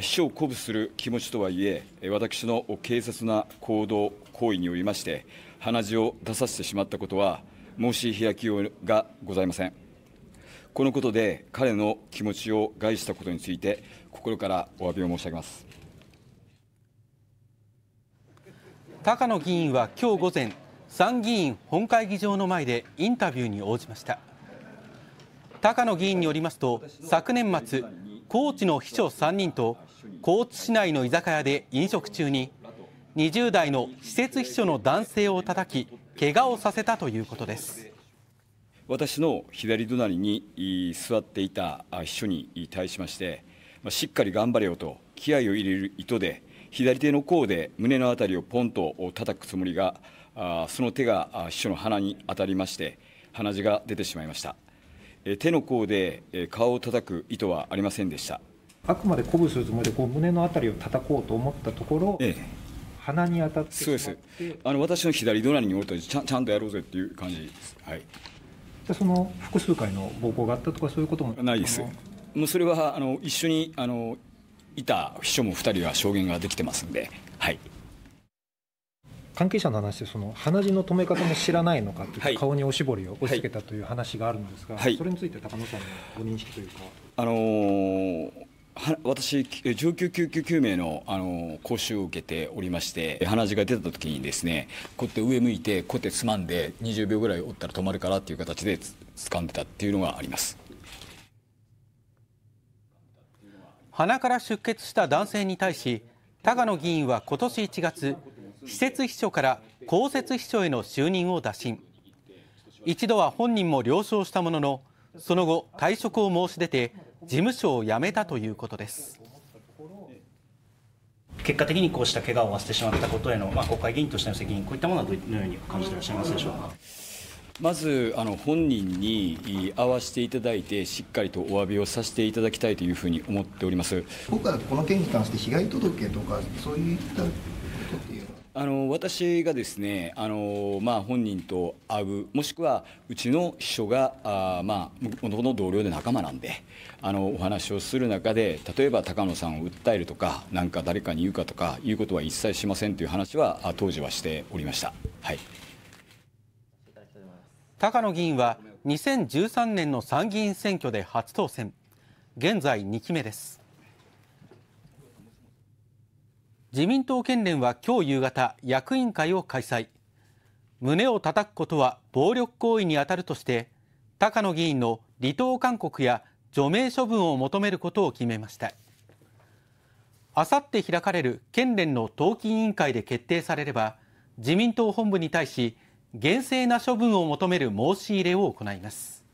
秘書を鼓舞する気持ちとはいえ、私の軽率な行動、行為によりまして、鼻血を出させてしまったことは、申し開きようがございません。このことで彼の気持ちを害したことについて、心からお詫びを申し上げます。高野議員は今日午前、参議院本会議場の前でインタビューに応じました。高野議員によりますと昨年末高知の秘書3人と高知市内の居酒屋で飲食中に20代の施設秘書の男性を叩き怪我をさせたということです私の左隣に座っていた秘書に対しましてしっかり頑張れよと気合を入れる糸で左手の甲で胸の辺りをポンと叩くつもりがその手が秘書の鼻に当たりまして鼻血が出てしまいました。手の甲で顔を叩く意図はありませんでしたあくまで鼓舞するつもりでこう胸のあたりを叩こうと思ったところ、ええ、鼻に当たってそうですあの私の左隣におるとちゃちゃんとやろうぜっていう感じです、はい、でその複数回の暴行があったとかそういうこともないですもうそれはあの一緒にあのいた秘書も2人は証言ができてますんではい関係者の話でその鼻血の止め方も知らないのかという、顔におしぼりを押し付けたという話があるんですが、はい、それについて高野さんのご認識というか。あのー私、上級救急救命のあの講習を受けておりまして、鼻血が出たときにです、ね、こうやって上向いて、こうやってつまんで、20秒ぐらい折ったら止まるからっていう形で掴んでたっていうのがあります鼻から出血した男性に対し、高野議員は今年1月、施設秘書から公設秘書への就任を打診一度は本人も了承したもののその後退職を申し出て事務所を辞めたということです結果的にこうした怪我を負わせてしまったことへの、まあ、国会議員としての責任こういったものはどのように感じていらっしゃいますでしょうかまずあの本人に会わせていただいて、しっかりとお詫びをさせていただきたいというふうに思っております僕はこの件に関して、被害届とか、そういったあの私がですねあの、まあ、本人と会うもしくはうちの秘書があ、まあ、の同僚で仲間なんであのお話をする中で例えば高野さんを訴えるとか何か誰かに言うかとかいうことは一切しませんという話は当時はしておりました、はい、高野議員は2013年の参議院選挙で初当選現在2期目です。自民党県連は今日夕方役員会を開催胸を叩くことは暴力行為にあたるとして高野議員の離党勧告や除名処分を求めることを決めましたあさって開かれる県連の党紀委員会で決定されれば自民党本部に対し厳正な処分を求める申し入れを行います